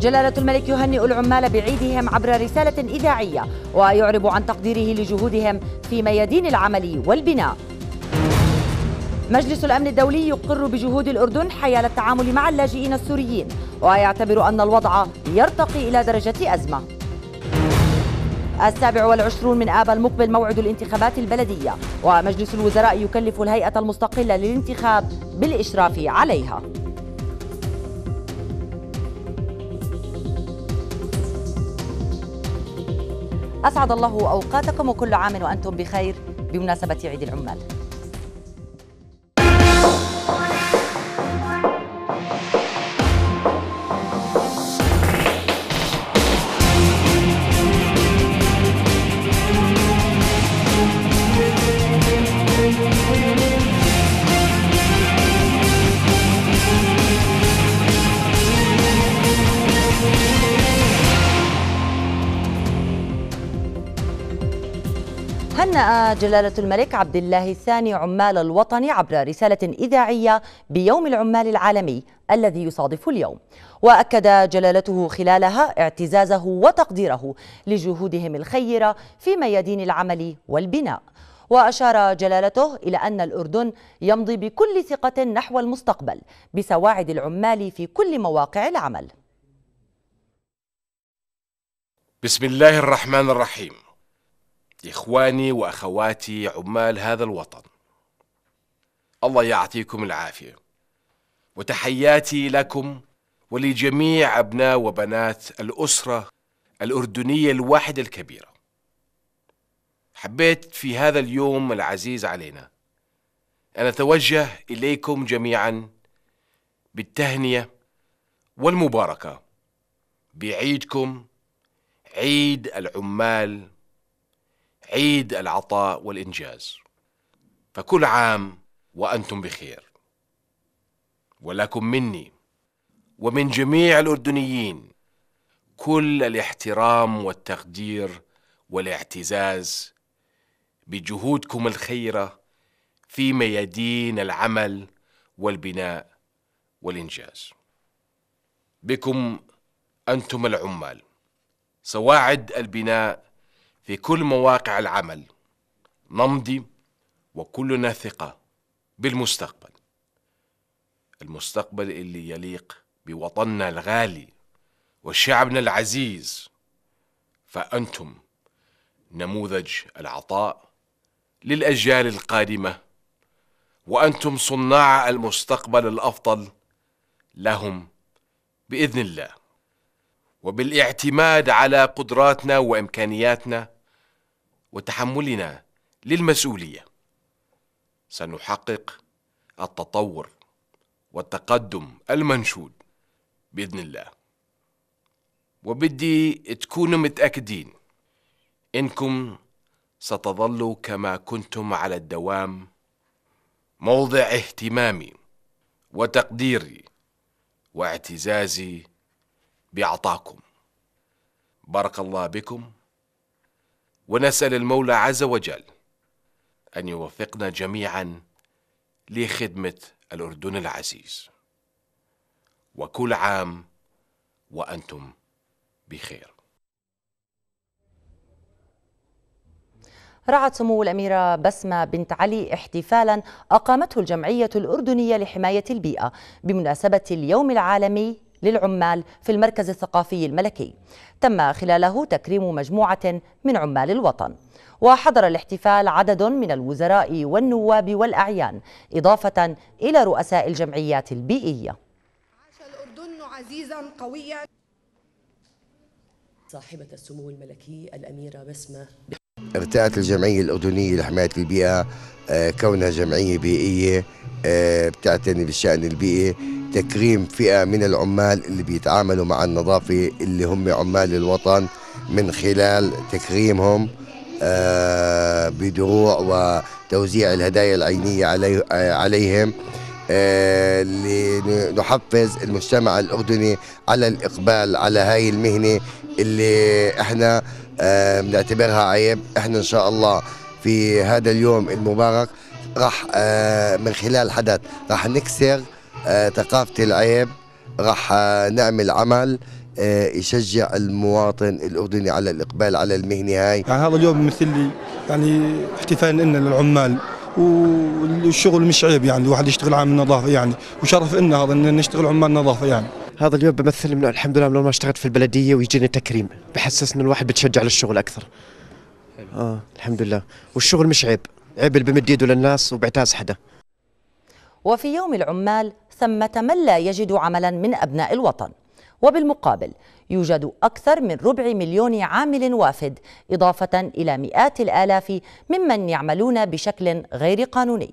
جلالة الملك يهنئ العمال بعيدهم عبر رسالة إذاعية ويعرب عن تقديره لجهودهم في ميادين العمل والبناء مجلس الأمن الدولي يقر بجهود الأردن حيال التعامل مع اللاجئين السوريين ويعتبر أن الوضع يرتقي إلى درجة أزمة السابع والعشرون من آب المقبل موعد الانتخابات البلدية ومجلس الوزراء يكلف الهيئة المستقلة للانتخاب بالإشراف عليها أسعد الله أوقاتكم وكل عام وأنتم بخير بمناسبة عيد العمال جلالة الملك عبد الله الثاني عمال الوطن عبر رسالة إذاعية بيوم العمال العالمي الذي يصادف اليوم وأكد جلالته خلالها اعتزازه وتقديره لجهودهم الخيرة في ميادين العمل والبناء وأشار جلالته إلى أن الأردن يمضي بكل ثقة نحو المستقبل بسواعد العمال في كل مواقع العمل بسم الله الرحمن الرحيم إخواني وأخواتي عمال هذا الوطن الله يعطيكم العافية وتحياتي لكم ولجميع أبناء وبنات الأسرة الأردنية الواحدة الكبيرة حبيت في هذا اليوم العزيز علينا أن أتوجه إليكم جميعا بالتهنية والمباركة بعيدكم عيد العمال عيد العطاء والإنجاز فكل عام وأنتم بخير ولكم مني ومن جميع الأردنيين كل الاحترام والتقدير والاعتزاز بجهودكم الخيرة في ميادين العمل والبناء والإنجاز بكم أنتم العمال سواعد البناء في كل مواقع العمل نمضي وكلنا ثقة بالمستقبل المستقبل اللي يليق بوطننا الغالي وشعبنا العزيز فأنتم نموذج العطاء للأجيال القادمة وأنتم صناع المستقبل الأفضل لهم بإذن الله وبالاعتماد على قدراتنا وإمكانياتنا وتحملنا للمسؤوليه سنحقق التطور والتقدم المنشود باذن الله وبدي تكونوا متاكدين انكم ستظلوا كما كنتم على الدوام موضع اهتمامي وتقديري واعتزازي بعطاكم بارك الله بكم ونسال المولى عز وجل ان يوفقنا جميعا لخدمه الاردن العزيز وكل عام وانتم بخير رعت سمو الأميرة بسمة بنت علي احتفالا أقامته الجمعية الأردنية لحماية البيئة بمناسبة اليوم العالمي للعمال في المركز الثقافي الملكي تم خلاله تكريم مجموعة من عمال الوطن وحضر الاحتفال عدد من الوزراء والنواب والأعيان إضافة إلى رؤساء الجمعيات البيئية عاش الأردن عزيزا قويا صاحبة السمو الملكي الأميرة بسمة ارتأت الجمعية الأردنية لحماية البيئة آه، كونها جمعية بيئية آه، بتعتني بالشأن البيئي تكريم فئة من العمال اللي بيتعاملوا مع النظافة اللي هم عمال الوطن من خلال تكريمهم آه، بدروع وتوزيع الهدايا العينية عليهم لنحفز المجتمع الأردني على الإقبال على هاي المهنة اللي احنا بنعتبرها آه، عيب احنا ان شاء الله في هذا اليوم المبارك راح آه، من خلال حدث راح نكسر آه، ثقافة العيب راح نعمل عمل يشجع المواطن الأردني على الإقبال على المهنة هاي يعني هذا اليوم مثل لي يعني احتفال لنا للعمال والشغل مش عيب يعني الواحد يشتغل عامل نظافة يعني وشرف لنا هذا ان نشتغل عمال نظافة يعني هذا اليوم بمثل من الحمد لله من ما اشتغلت في البلديه ويجيني تكريم بحسس ان الواحد بتشجع للشغل اكثر حلو. اه الحمد لله والشغل مش عيب عيب اللي بمد يده للناس وبعتاز حدا وفي يوم العمال ثمة من لا يجد عملا من أبناء الوطن وبالمقابل يوجد أكثر من ربع مليون عامل وافد إضافة إلى مئات الآلاف ممن يعملون بشكل غير قانوني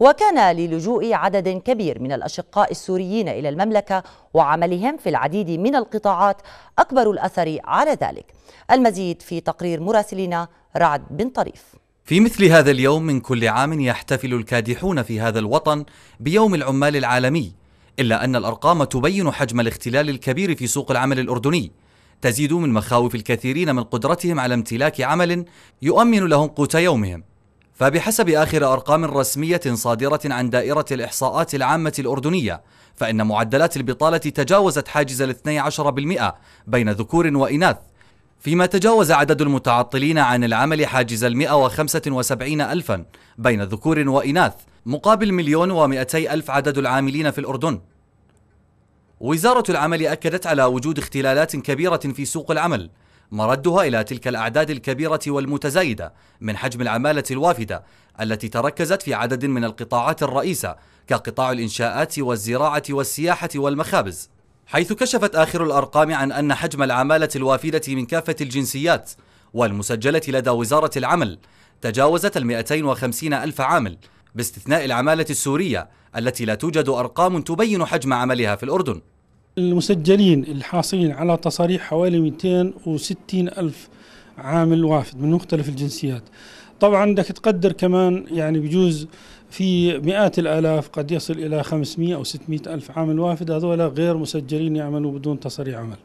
وكان للجوء عدد كبير من الأشقاء السوريين إلى المملكة وعملهم في العديد من القطاعات أكبر الأثر على ذلك المزيد في تقرير مراسلنا رعد بن طريف في مثل هذا اليوم من كل عام يحتفل الكادحون في هذا الوطن بيوم العمال العالمي إلا أن الأرقام تبين حجم الاختلال الكبير في سوق العمل الأردني تزيد من مخاوف الكثيرين من قدرتهم على امتلاك عمل يؤمن لهم قوت يومهم فبحسب آخر أرقام رسمية صادرة عن دائرة الإحصاءات العامة الأردنية فإن معدلات البطالة تجاوزت حاجز ال 12% بين ذكور وإناث فيما تجاوز عدد المتعطلين عن العمل حاجز ال 175 ألفا بين ذكور وإناث مقابل مليون ومئتي ألف عدد العاملين في الأردن وزارة العمل أكدت على وجود اختلالات كبيرة في سوق العمل مردها إلى تلك الأعداد الكبيرة والمتزايدة من حجم العمالة الوافدة التي تركزت في عدد من القطاعات الرئيسة كقطاع الإنشاءات والزراعة والسياحة والمخابز حيث كشفت آخر الأرقام عن أن حجم العمالة الوافدة من كافة الجنسيات والمسجلة لدى وزارة العمل تجاوزت ال وخمسين ألف عامل باستثناء العمالة السورية التي لا توجد أرقام تبين حجم عملها في الأردن المسجلين الحاصلين على تصاريح حوالي 260 ألف عامل وافد من مختلف الجنسيات طبعا بدك تقدر كمان يعني بجوز في مئات الالاف قد يصل الى 500 او 600 الف عامل وافد هذول غير مسجلين يعملوا بدون تصريح عمل.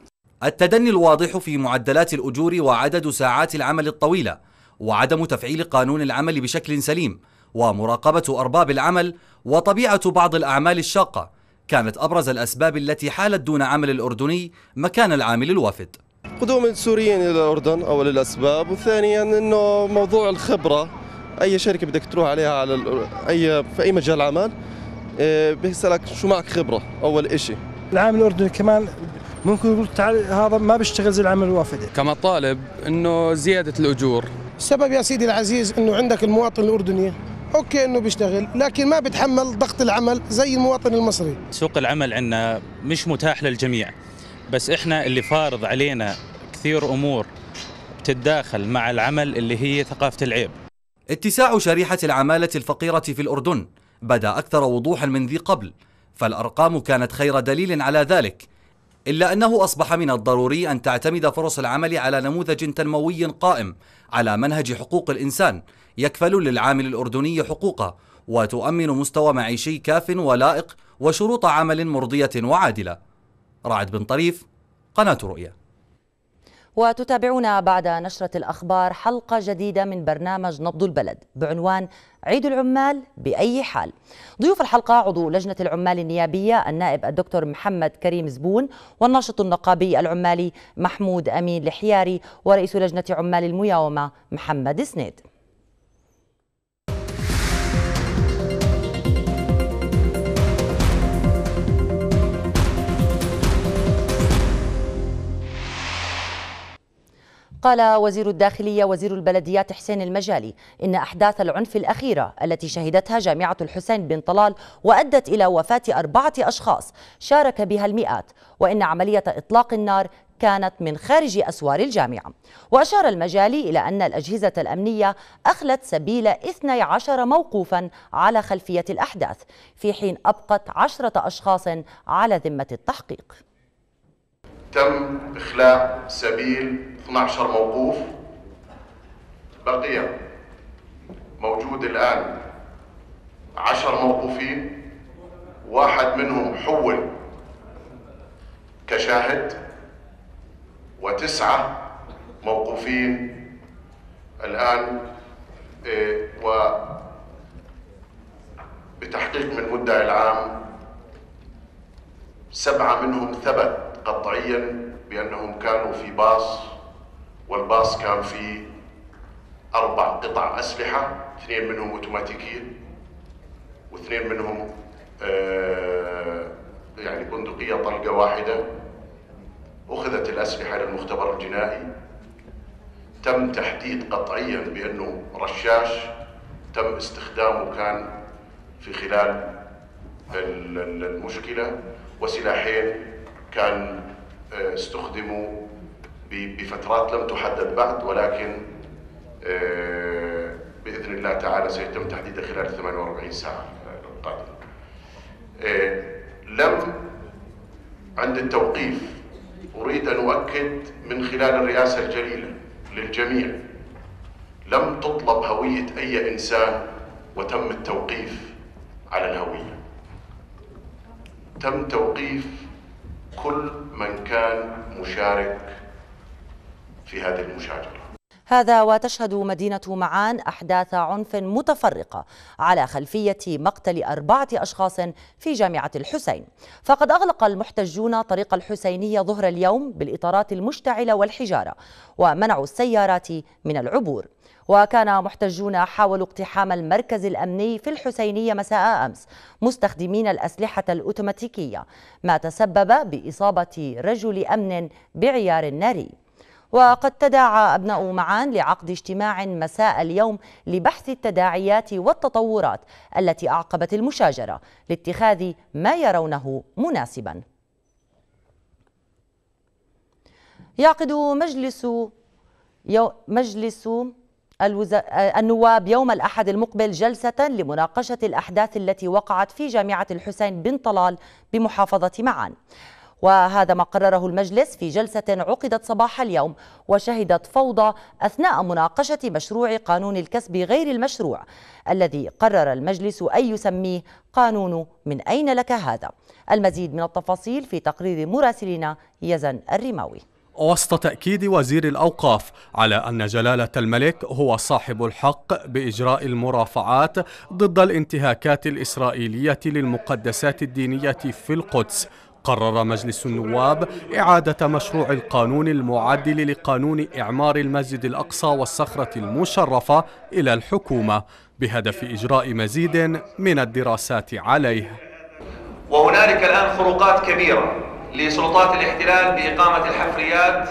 التدني الواضح في معدلات الاجور وعدد ساعات العمل الطويله وعدم تفعيل قانون العمل بشكل سليم ومراقبة أرباب العمل وطبيعة بعض الأعمال الشاقة كانت أبرز الأسباب التي حالت دون عمل الأردني مكان العامل الوافد قدوم السوريين إلى الأردن أول الأسباب وثانيا أنه موضوع الخبرة أي شركة بدك تروح عليها على أي في أي مجال عمل آه، بيسألك شو معك خبرة أول إشي العامل الأردني كمان ممكن يقول تعال هذا ما بيشتغل زي العمل الوافد كمطالب انه زياده الاجور السبب يا سيدي العزيز انه عندك المواطن الاردني اوكي انه بيشتغل لكن ما بتحمل ضغط العمل زي المواطن المصري سوق العمل عندنا مش متاح للجميع بس احنا اللي فارض علينا كثير امور بتتداخل مع العمل اللي هي ثقافه العيب اتساع شريحه العماله الفقيره في الاردن بدا اكثر وضوحا من ذي قبل فالارقام كانت خير دليل على ذلك إلا أنه أصبح من الضروري أن تعتمد فرص العمل على نموذج تنموي قائم على منهج حقوق الإنسان يكفل للعامل الأردني حقوقه وتؤمن مستوى معيشي كاف ولائق وشروط عمل مرضية وعادلة رعد بن طريف قناة رؤيا وتتابعون بعد نشرة الأخبار حلقة جديدة من برنامج نبض البلد بعنوان عيد العمال بأي حال ضيوف الحلقة عضو لجنة العمال النيابية النائب الدكتور محمد كريم زبون والناشط النقابي العمالي محمود أمين الحياري ورئيس لجنة عمال المياومة محمد سنيد قال وزير الداخلية وزير البلديات حسين المجالي إن أحداث العنف الأخيرة التي شهدتها جامعة الحسين بن طلال وأدت إلى وفاة أربعة أشخاص شارك بها المئات وإن عملية إطلاق النار كانت من خارج أسوار الجامعة وأشار المجالي إلى أن الأجهزة الأمنية أخلت سبيل 12 موقوفا على خلفية الأحداث في حين أبقت عشرة أشخاص على ذمة التحقيق تم إخلاء سبيل 12 موقوف بقي موجود الآن عشر موقوفين واحد منهم حول كشاهد وتسعة موقوفين الآن إيه، و بتحقيق من المدعي العام سبعة منهم ثبت قطعيا بأنهم كانوا في باص والباص كان فيه أربع قطع أسلحة اثنين منهم أوتوماتيكية واثنين منهم آه يعني بندقية طلقة واحدة أخذت الأسلحة للمختبر الجنائي تم تحديد قطعيا بأنه رشاش تم استخدامه كان في خلال المشكلة وسلاحين كان آه، استخدموا بفترات لم تحدد بعد ولكن آه، باذن الله تعالى سيتم تحديدها خلال 48 ساعه آه، القادمه. لم عند التوقيف اريد ان اؤكد من خلال الرئاسه الجليله للجميع لم تطلب هويه اي انسان وتم التوقيف على الهويه. تم توقيف كل من كان مشارك في هذه المشاجرة هذا وتشهد مدينة معان أحداث عنف متفرقة على خلفية مقتل أربعة أشخاص في جامعة الحسين فقد أغلق المحتجون طريق الحسينية ظهر اليوم بالإطارات المشتعلة والحجارة ومنعوا السيارات من العبور وكان محتجون حاولوا اقتحام المركز الأمني في الحسينية مساء أمس مستخدمين الأسلحة الأوتوماتيكية ما تسبب بإصابة رجل أمن بعيار ناري وقد تداعى أبناء معان لعقد اجتماع مساء اليوم لبحث التداعيات والتطورات التي أعقبت المشاجرة لاتخاذ ما يرونه مناسبا يعقد مجلس يو مجلس آه، النواب يوم الأحد المقبل جلسة لمناقشة الأحداث التي وقعت في جامعة الحسين بن طلال بمحافظة معان وهذا ما قرره المجلس في جلسة عقدت صباح اليوم وشهدت فوضى أثناء مناقشة مشروع قانون الكسب غير المشروع الذي قرر المجلس أن يسميه قانون من أين لك هذا المزيد من التفاصيل في تقرير مراسلنا يزن الرماوي وسط تأكيد وزير الأوقاف على أن جلالة الملك هو صاحب الحق بإجراء المرافعات ضد الانتهاكات الإسرائيلية للمقدسات الدينية في القدس قرر مجلس النواب إعادة مشروع القانون المعدل لقانون إعمار المسجد الأقصى والصخرة المشرفة إلى الحكومة بهدف إجراء مزيد من الدراسات عليه وهنالك الآن خروقات كبيرة لسلطات الاحتلال بإقامة الحفريات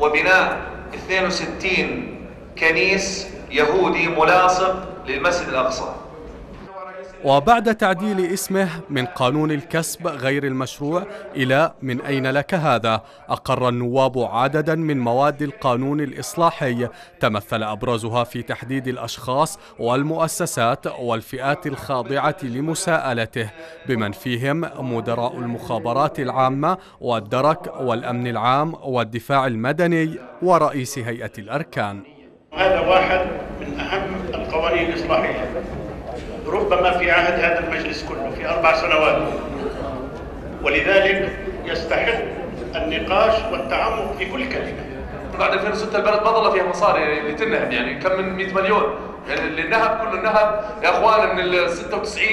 وبناء 62 كنيس يهودي ملاصق للمسجد الأقصى وبعد تعديل اسمه من قانون الكسب غير المشروع إلى من أين لك هذا أقر النواب عددا من مواد القانون الإصلاحي تمثل أبرزها في تحديد الأشخاص والمؤسسات والفئات الخاضعة لمساءلته بمن فيهم مدراء المخابرات العامة والدرك والأمن العام والدفاع المدني ورئيس هيئة الأركان هذا واحد من أهم القوانين الإصلاحية ربما في عهد هذا المجلس كله في أربع سنوات ولذلك يستحق النقاش والتعمق في كل كلمة بعد 2006 البلد ما ظل فيها مصاري لتنهب يعني كم من 100 مليون يعني اللي نهب كله نهب يا اخوان من ال 96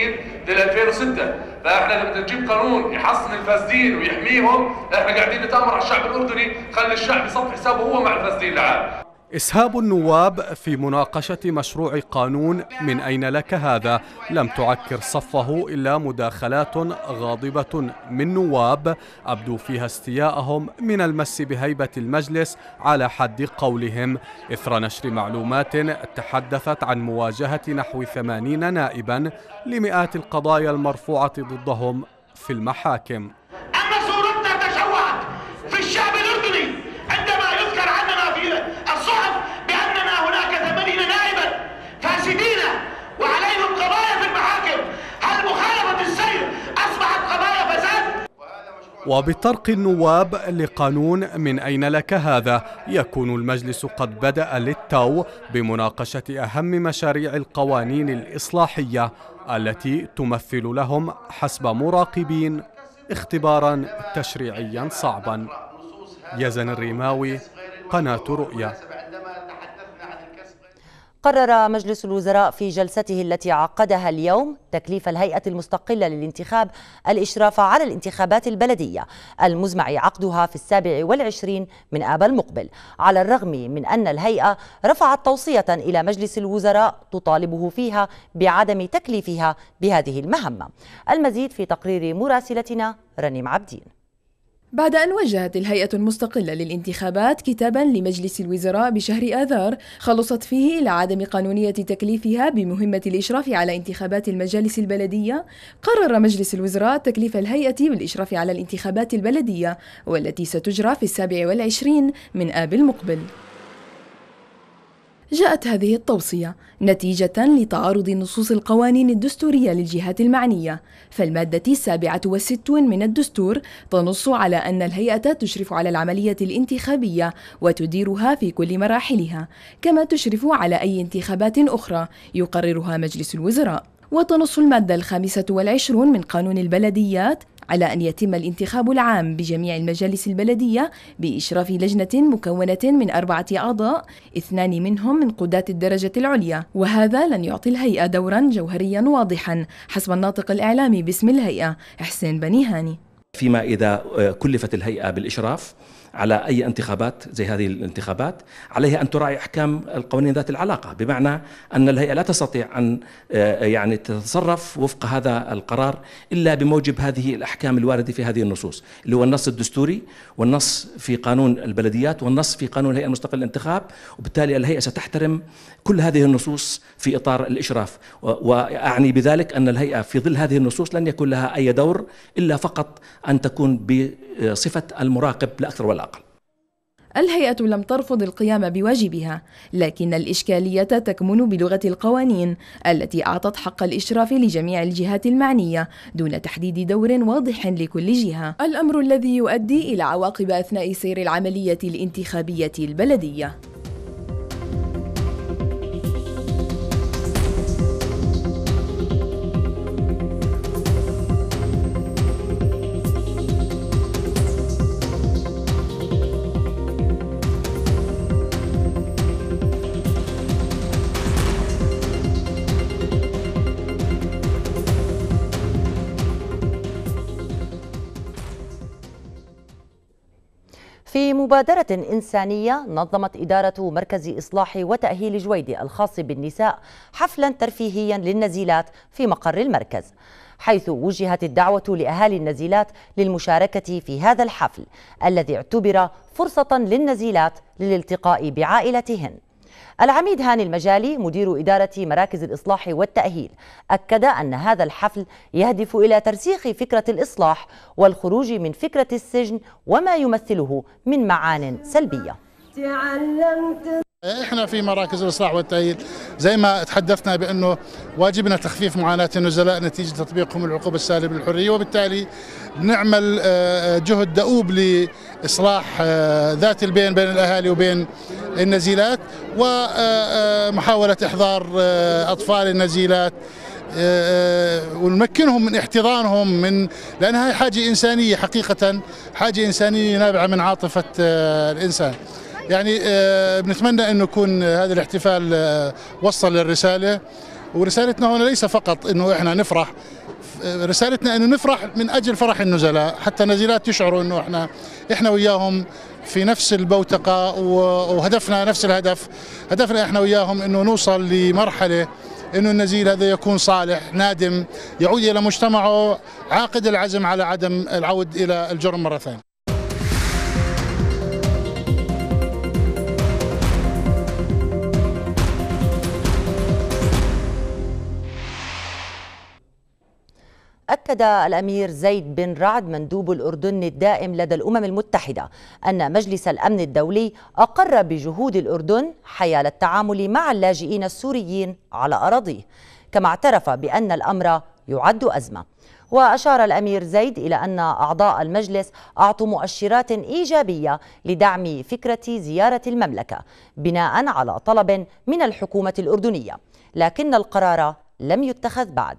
لل 2006 فاحنا لما نجيب قانون يحصن الفاسدين ويحميهم احنا قاعدين نتامر على الشعب الاردني خلي الشعب يصفي حسابه هو مع الفاسدين العام إسهاب النواب في مناقشة مشروع قانون من أين لك هذا لم تعكر صفه إلا مداخلات غاضبة من نواب أبدو فيها استياءهم من المس بهيبة المجلس على حد قولهم إثر نشر معلومات تحدثت عن مواجهة نحو ثمانين نائبا لمئات القضايا المرفوعة ضدهم في المحاكم وبطرق النواب لقانون من أين لك هذا يكون المجلس قد بدأ للتو بمناقشة أهم مشاريع القوانين الإصلاحية التي تمثل لهم حسب مراقبين اختبارا تشريعيا صعبا يزن الريماوي قناة رؤيا قرر مجلس الوزراء في جلسته التي عقدها اليوم تكليف الهيئة المستقلة للانتخاب الإشراف على الانتخابات البلدية المزمع عقدها في السابع والعشرين من آب المقبل على الرغم من أن الهيئة رفعت توصية إلى مجلس الوزراء تطالبه فيها بعدم تكليفها بهذه المهمة المزيد في تقرير مراسلتنا رنيم عبدين بعد أن وجهت الهيئة المستقلة للانتخابات كتابا لمجلس الوزراء بشهر آذار خلصت فيه إلى عدم قانونية تكليفها بمهمة الإشراف على انتخابات المجالس البلدية قرر مجلس الوزراء تكليف الهيئة بالإشراف على الانتخابات البلدية والتي ستجرى في السابع والعشرين من آب المقبل جاءت هذه التوصية نتيجة لتعارض نصوص القوانين الدستورية للجهات المعنية فالمادة السابعة والستون من الدستور تنص على أن الهيئة تشرف على العملية الانتخابية وتديرها في كل مراحلها كما تشرف على أي انتخابات أخرى يقررها مجلس الوزراء وتنص المادة الخامسة والعشرون من قانون البلديات على أن يتم الانتخاب العام بجميع المجالس البلدية بإشراف لجنة مكونة من أربعة أعضاء اثنان منهم من قضاة الدرجة العليا وهذا لن يعطي الهيئة دورا جوهريا واضحا حسب الناطق الإعلامي باسم الهيئة حسين بني هاني فيما إذا آه، كلفت الهيئة بالإشراف على أي انتخابات زي هذه الانتخابات عليها أن تراعي أحكام القوانين ذات العلاقة بمعنى أن الهيئة لا تستطيع أن آه، يعني تتصرف وفق هذا القرار إلا بموجب هذه الأحكام الواردة في هذه النصوص اللي هو النص الدستوري والنص في قانون البلديات والنص في قانون الهيئة المستقلة للانتخاب وبالتالي الهيئة ستحترم كل هذه النصوص في إطار الإشراف وأعني بذلك أن الهيئة في ظل هذه النصوص لن يكون لها أي دور إلا فقط أن تكون بصفة المراقب لا أكثر ولا الهيئة لم ترفض القيام بواجبها، لكن الإشكالية تكمن بلغة القوانين التي أعطت حق الإشراف لجميع الجهات المعنية دون تحديد دور واضح لكل جهة، الأمر الذي يؤدي إلى عواقب أثناء سير العملية الانتخابية البلدية. في مبادرة إنسانية نظمت إدارة مركز إصلاح وتأهيل جويدي الخاص بالنساء حفلا ترفيهيا للنزيلات في مقر المركز حيث وجهت الدعوة لأهالي النزيلات للمشاركة في هذا الحفل الذي اعتبر فرصة للنزيلات للالتقاء بعائلتهن العميد هاني المجالي مدير إدارة مراكز الإصلاح والتأهيل أكد أن هذا الحفل يهدف إلى ترسيخ فكرة الإصلاح والخروج من فكرة السجن وما يمثله من معان سلبية احنا في مراكز الاصلاح والتاهيل زي ما تحدثنا بانه واجبنا تخفيف معاناه النزلاء نتيجه تطبيقهم العقوبه السالبه للحريه وبالتالي نعمل آه، آه، جهد دؤوب لإصلاح آه، ذات البين بين الأهالي وبين النزيلات ومحاولة إحضار أطفال النزيلات ونمكنهم من احتضانهم من لان هذه حاجه انسانيه حقيقه حاجه انسانيه نابعه من عاطفه الانسان يعني بنتمنى انه يكون هذا الاحتفال وصل للرساله ورسالتنا هنا ليس فقط انه احنا نفرح رسالتنا انه نفرح من اجل فرح النزلاء حتى النزيلات يشعروا انه احنا احنا وياهم في نفس البوتقه وهدفنا نفس الهدف هدفنا احنا وياهم انه نوصل لمرحله انه النزيل هذا يكون صالح نادم يعود الى مجتمعه عاقد العزم على عدم العود الى الجرم مره ثانيه أكد الأمير زيد بن رعد مندوب الأردن الدائم لدى الأمم المتحدة أن مجلس الأمن الدولي أقر بجهود الأردن حيال التعامل مع اللاجئين السوريين على أراضيه كما اعترف بأن الأمر يعد أزمة وأشار الأمير زيد إلى أن أعضاء المجلس أعطوا مؤشرات إيجابية لدعم فكرة زيارة المملكة بناء على طلب من الحكومة الأردنية لكن القرار لم يتخذ بعد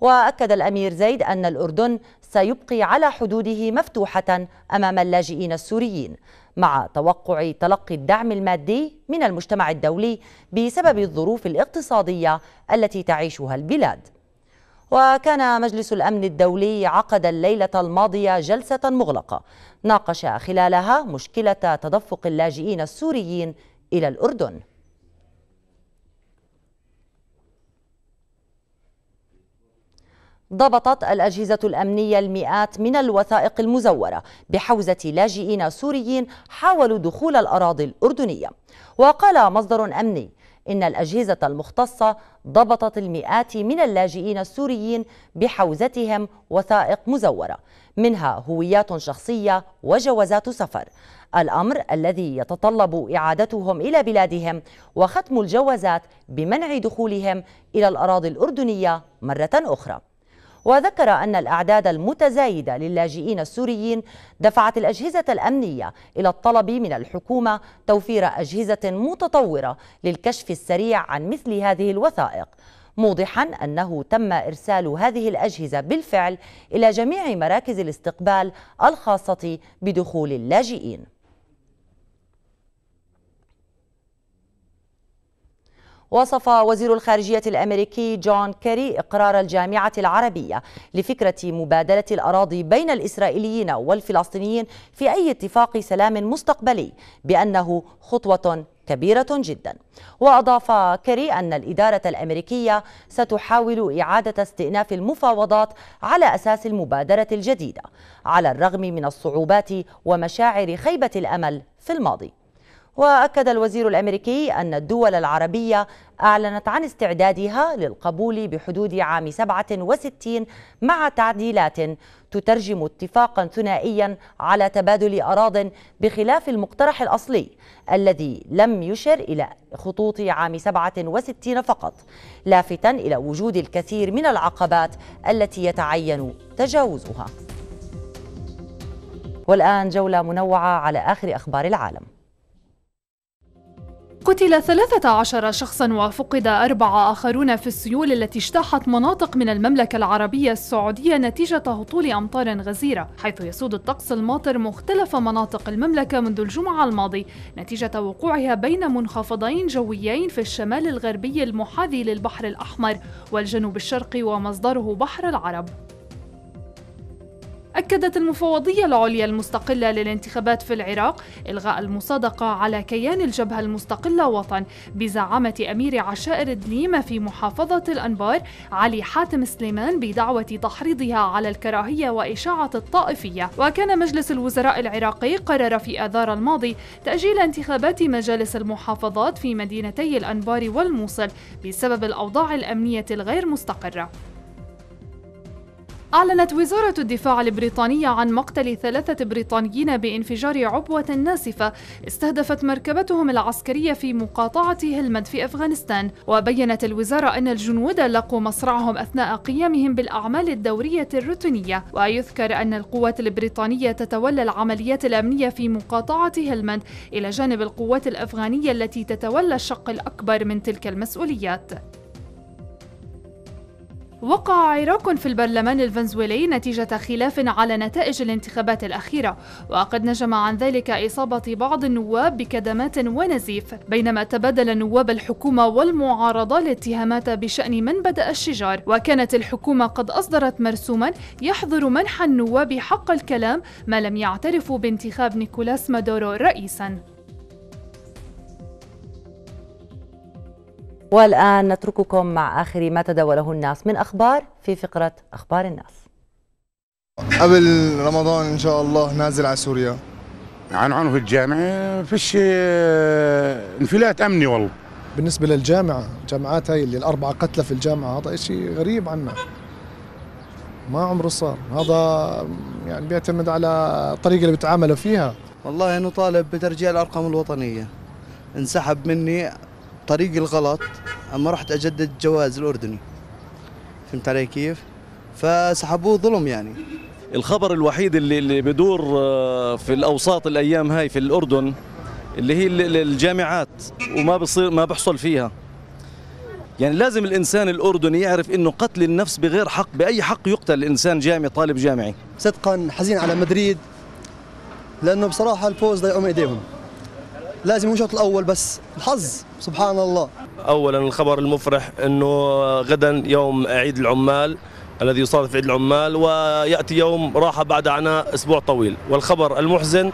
وأكد الأمير زيد أن الأردن سيبقي على حدوده مفتوحة أمام اللاجئين السوريين مع توقع تلقي الدعم المادي من المجتمع الدولي بسبب الظروف الاقتصادية التي تعيشها البلاد وكان مجلس الأمن الدولي عقد الليلة الماضية جلسة مغلقة ناقش خلالها مشكلة تدفق اللاجئين السوريين إلى الأردن ضبطت الأجهزة الأمنية المئات من الوثائق المزورة بحوزة لاجئين سوريين حاولوا دخول الأراضي الأردنية وقال مصدر أمني إن الأجهزة المختصة ضبطت المئات من اللاجئين السوريين بحوزتهم وثائق مزورة منها هويات شخصية وجوازات سفر الأمر الذي يتطلب إعادتهم إلى بلادهم وختم الجوازات بمنع دخولهم إلى الأراضي الأردنية مرة أخرى وذكر أن الأعداد المتزايدة للاجئين السوريين دفعت الأجهزة الأمنية إلى الطلب من الحكومة توفير أجهزة متطورة للكشف السريع عن مثل هذه الوثائق موضحا انه تم ارسال هذه الاجهزه بالفعل الى جميع مراكز الاستقبال الخاصه بدخول اللاجئين وصف وزير الخارجية الأمريكي جون كيري إقرار الجامعة العربية لفكرة مبادلة الأراضي بين الإسرائيليين والفلسطينيين في أي اتفاق سلام مستقبلي بأنه خطوة كبيرة جدا وأضاف كيري أن الإدارة الأمريكية ستحاول إعادة استئناف المفاوضات على أساس المبادرة الجديدة على الرغم من الصعوبات ومشاعر خيبة الأمل في الماضي وأكد الوزير الأمريكي أن الدول العربية أعلنت عن استعدادها للقبول بحدود عام 67 مع تعديلات تترجم اتفاقا ثنائيا على تبادل أراض بخلاف المقترح الأصلي الذي لم يشر إلى خطوط عام 67 فقط لافتا إلى وجود الكثير من العقبات التي يتعين تجاوزها والآن جولة منوعة على آخر أخبار العالم قتل 13 شخصا وفقد أربعة آخرون في السيول التي اجتاحت مناطق من المملكة العربية السعودية نتيجة هطول أمطار غزيرة حيث يسود الطقس الماطر مختلف مناطق المملكة منذ الجمعة الماضي نتيجة وقوعها بين منخفضين جويين في الشمال الغربي المحاذي للبحر الأحمر والجنوب الشرقي ومصدره بحر العرب أكدت المفوضية العليا المستقلة للانتخابات في العراق إلغاء المصادقة على كيان الجبهة المستقلة وطن بزعامة أمير عشائر دليمة في محافظة الأنبار علي حاتم سليمان بدعوة تحريضها على الكراهية وإشاعة الطائفية وكان مجلس الوزراء العراقي قرر في آذار الماضي تأجيل انتخابات مجالس المحافظات في مدينتي الأنبار والموصل بسبب الأوضاع الأمنية الغير مستقرة أعلنت وزارة الدفاع البريطانية عن مقتل ثلاثة بريطانيين بانفجار عبوة ناسفة استهدفت مركبتهم العسكرية في مقاطعة هلمند في أفغانستان وبينت الوزارة أن الجنود لقوا مصرعهم أثناء قيامهم بالأعمال الدورية الروتينية ويذكر أن القوات البريطانية تتولى العمليات الأمنية في مقاطعة هلمند إلى جانب القوات الأفغانية التي تتولى الشق الأكبر من تلك المسؤوليات وقع عراق في البرلمان الفنزويلي نتيجة خلاف على نتائج الانتخابات الأخيرة وقد نجم عن ذلك إصابة بعض النواب بكدمات ونزيف بينما تبادل نواب الحكومة والمعارضة الاتهامات بشأن من بدأ الشجار وكانت الحكومة قد أصدرت مرسوما يحظر منح النواب حق الكلام ما لم يعترفوا بانتخاب نيكولاس مادورو رئيساً والآن نترككم مع آخر ما تداوله الناس من أخبار في فقرة أخبار الناس قبل رمضان إن شاء الله نازل على سوريا عن نعم، نعم، عنف الجامعة فيش آه، انفلات أمني والله بالنسبة للجامعة جامعات هاي اللي الأربعة قتلى في الجامعة هذا إشي غريب عنا ما عمره صار هذا يعني بيعتمد على الطريقة اللي بيتعاملوا فيها والله أنه طالب بترجيع الأرقام الوطنية انسحب مني طريق الغلط اما رحت اجدد جواز الاردني فهمت علي كيف فسحبوه ظلم يعني الخبر الوحيد اللي, اللي بدور آه، في الاوساط الايام هاي في الاردن اللي هي الجامعات وما بصير ما بحصل فيها يعني لازم الانسان الاردني يعرف انه قتل النفس بغير حق باي حق يقتل الانسان جامعي طالب جامعي صدقا حزين على مدريد لانه بصراحه الفوز ضيعوا ايديهم لازم الشوط الاول بس الحظ سبحان الله اولا الخبر المفرح انه غدا يوم عيد العمال الذي يصادف عيد العمال وياتي يوم راحه بعد عناء اسبوع طويل والخبر المحزن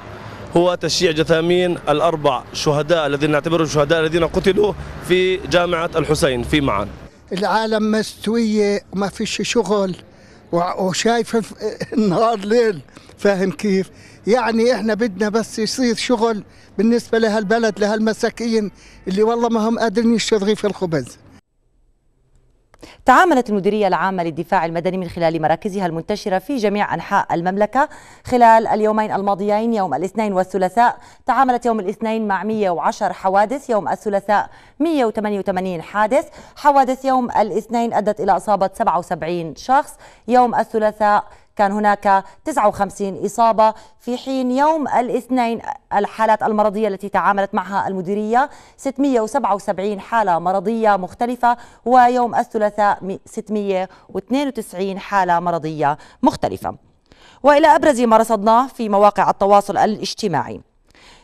هو تشييع جثامين الاربع شهداء الذين نعتبرهم شهداء الذين قتلوا في جامعه الحسين في معان العالم مستويه وما فيش شغل وشايف النهار ليل فاهم كيف يعني احنا بدنا بس يصير شغل بالنسبه لهالبلد لهالمساكين اللي والله ما هم قادرين يشتغلوا في الخبز تعاملت المديرية العامة للدفاع المدني من خلال مراكزها المنتشرة في جميع أنحاء المملكة خلال اليومين الماضيين يوم الاثنين والثلاثاء تعاملت يوم الاثنين مع 110 حوادث يوم الثلاثاء 188 حادث حوادث يوم الاثنين أدت إلى إصابة 77 شخص يوم الثلاثاء كان هناك 59 إصابة في حين يوم الاثنين الحالات المرضية التي تعاملت معها المديرية 677 حالة مرضية مختلفة ويوم الثلاثاء 692 حالة مرضية مختلفة وإلى أبرز ما رصدناه في مواقع التواصل الاجتماعي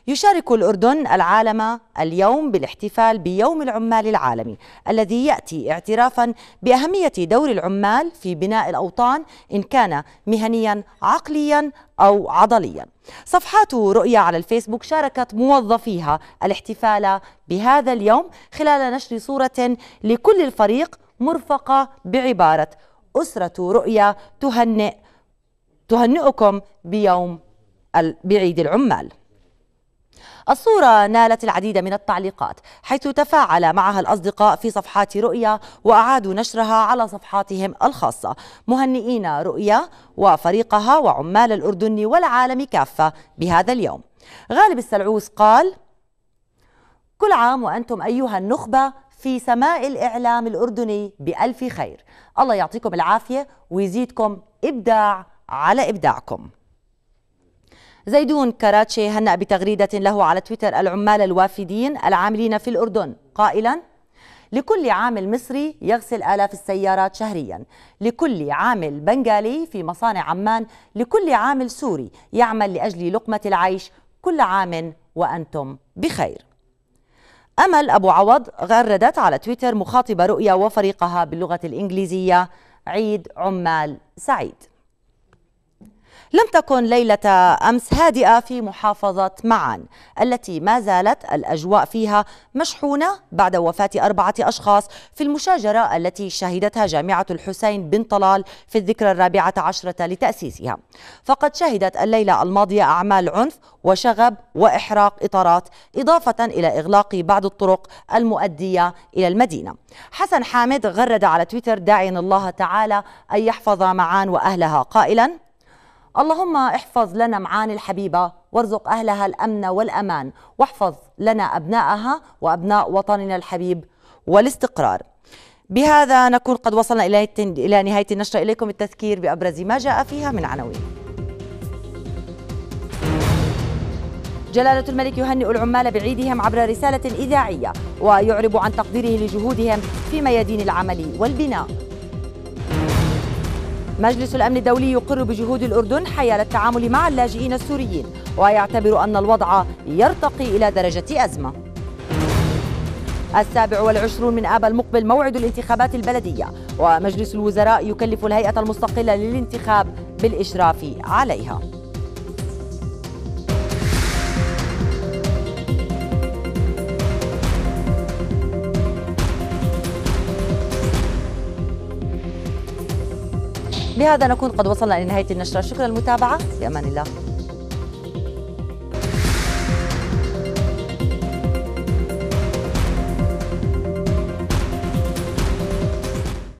يشارك الأردن العالم اليوم بالاحتفال بيوم العمال العالمي الذي يأتي اعترافا بأهمية دور العمال في بناء الأوطان إن كان مهنيا عقليا أو عضليا صفحات رؤية على الفيسبوك شاركت موظفيها الاحتفال بهذا اليوم خلال نشر صورة لكل الفريق مرفقة بعبارة أسرة رؤية تهنئ تهنئكم بيوم بعيد العمال الصورة نالت العديد من التعليقات حيث تفاعل معها الأصدقاء في صفحات رؤيا وأعادوا نشرها على صفحاتهم الخاصة مهنئين رؤيا وفريقها وعمال الأردن والعالم كافة بهذا اليوم غالب السلعوس قال كل عام وأنتم أيها النخبة في سماء الإعلام الأردني بألف خير الله يعطيكم العافية ويزيدكم إبداع على إبداعكم زيدون كراتشي هنأ بتغريدة له على تويتر العمال الوافدين العاملين في الأردن قائلا لكل عامل مصري يغسل آلاف السيارات شهريا لكل عامل بنغالي في مصانع عمان لكل عامل سوري يعمل لأجل لقمة العيش كل عام وأنتم بخير أمل أبو عوض غردت على تويتر مخاطبة رؤيا وفريقها باللغة الإنجليزية عيد عمال سعيد لم تكن ليلة أمس هادئة في محافظة معان التي ما زالت الأجواء فيها مشحونة بعد وفاة أربعة أشخاص في المشاجرة التي شهدتها جامعة الحسين بن طلال في الذكرى الرابعة عشرة لتأسيسها فقد شهدت الليلة الماضية أعمال عنف وشغب وإحراق إطارات إضافة إلى إغلاق بعض الطرق المؤدية إلى المدينة حسن حامد غرد على تويتر داعيا الله تعالى أن يحفظ معان وأهلها قائلا اللهم احفظ لنا معاني الحبيبة وارزق أهلها الأمن والأمان واحفظ لنا أبنائها وأبناء وطننا الحبيب والاستقرار بهذا نكون قد وصلنا إلى نهاية النشرة إليكم التذكير بأبرز ما جاء فيها من عناوين جلالة الملك يهنئ العمال بعيدهم عبر رسالة إذاعية ويعرب عن تقديره لجهودهم في ميادين العمل والبناء مجلس الأمن الدولي يقر بجهود الأردن حيال التعامل مع اللاجئين السوريين ويعتبر أن الوضع يرتقي إلى درجة أزمة السابع والعشرون من آب المقبل موعد الانتخابات البلدية ومجلس الوزراء يكلف الهيئة المستقلة للانتخاب بالإشراف عليها بهذا نكون قد وصلنا لنهاية النشرة شكرا للمتابعة في أمان الله